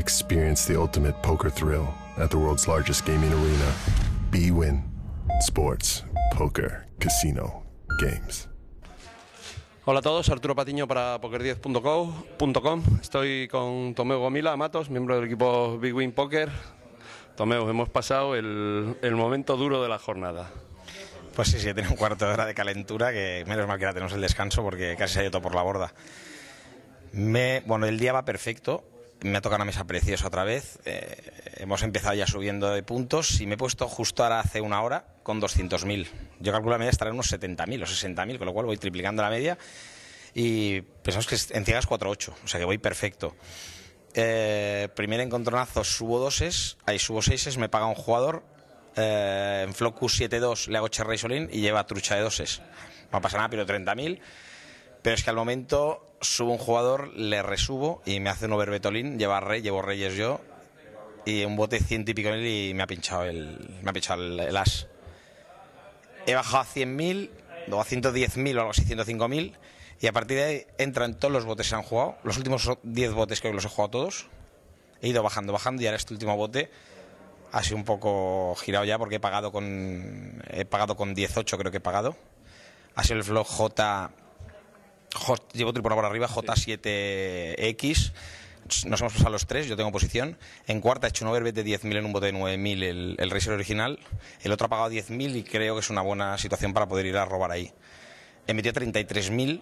Experience the ultimate poker thrill at the world's largest gaming arena. Win Sports, Poker, Casino, Games. Hola a todos, Arturo Patiño para poker10.com. Estoy con Tomeo Gomila Matos, miembro del equipo Big Win Poker. Tomeo, hemos pasado el, momento duro de la jornada. Pues sí, sí, tiene un cuarto de hora de calentura que menos mal que ahora tenemos el descanso porque casi se ha ido todo por la borda. Me, bueno, el día va perfecto, me ha tocado una mesa preciosa otra vez. Eh, hemos empezado ya subiendo de puntos y me he puesto justo ahora hace una hora con 200.000. Yo calculo la media estará en unos 70.000 o 60.000, con lo cual voy triplicando la media. Y pensamos que en ciegas 4.8, o sea que voy perfecto. Eh, primer encontronazo subo doses, ahí subo seises, me paga un jugador. Eh, en Flocus 7-2 le hago Cherry y lleva trucha de doses. No pasa nada, pero 30.000. Pero es que al momento subo un jugador, le resubo y me hace un overbetolín, lleva rey, llevo reyes yo y un bote ciento y pico mil y me ha pinchado el, me ha pinchado el, as. He bajado a 100.000 o a 110.000 o algo así, 105.000 y a partir de ahí entran todos los botes que se han jugado. Los últimos 10 botes creo que los he jugado todos. He ido bajando, bajando y ahora este último bote ha sido un poco girado ya porque he pagado con he pagado con 18 creo que he pagado. Ha sido el flop J llevo tripona por arriba, J7X. Nos hemos pasado los tres, yo tengo posición. En cuarta he hecho un overbet de 10.000 en un bote de 9.000 el, el original. El otro ha pagado 10.000 y creo que es una buena situación para poder ir a robar ahí. He metido 33.000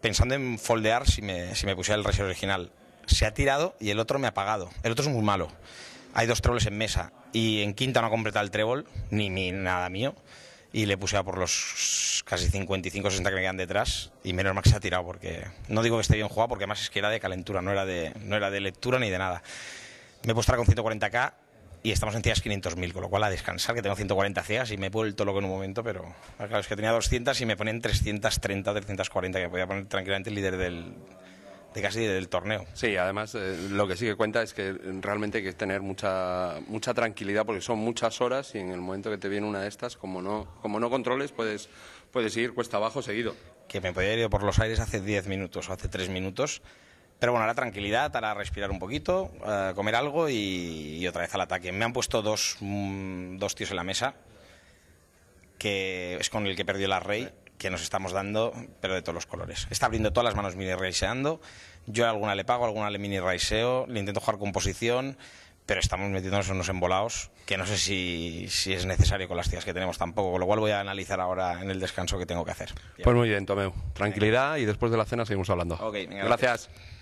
pensando en foldear si me, si me pusiera el racer original. Se ha tirado y el otro me ha pagado. El otro es muy malo. Hay dos troles en mesa y en quinta no ha completado el trébol, ni, ni nada mío y le puse a por los casi 55 60 que me quedan detrás y menos mal que se ha tirado porque no digo que esté bien jugado porque además es que era de calentura, no era de, no era de lectura ni de nada. Me he puesto con 140k y estamos en ciegas 500.000, con lo cual a descansar, que tengo 140 ciegas y me he vuelto loco en un momento, pero claro, es que tenía 200 y me ponen 330, 340, que podía poner tranquilamente el líder del, casi del torneo. Sí, además eh, lo que sí que cuenta es que realmente hay que tener mucha, mucha tranquilidad porque son muchas horas y en el momento que te viene una de estas, como no, como no controles, puedes, puedes ir cuesta abajo seguido. Que me podía haber por los aires hace 10 minutos o hace 3 minutos. Pero bueno, ahora tranquilidad, ahora respirar un poquito, eh, comer algo y, otra vez al ataque. Me han puesto dos, mm, dos tíos en la mesa, que es con el que perdió la Rey que nos estamos dando, pero de todos los colores. Está abriendo todas las manos mini raiseando. Yo alguna le pago, alguna le mini raiseo, le intento jugar con posición, pero estamos metiéndonos en unos embolados que no sé si, es necesario con las tías que tenemos tampoco, con lo cual voy a analizar ahora en el descanso que tengo que hacer. Pues muy bien, Tomeu. Tranquilidad y después de la cena seguimos hablando. Okay, gracias.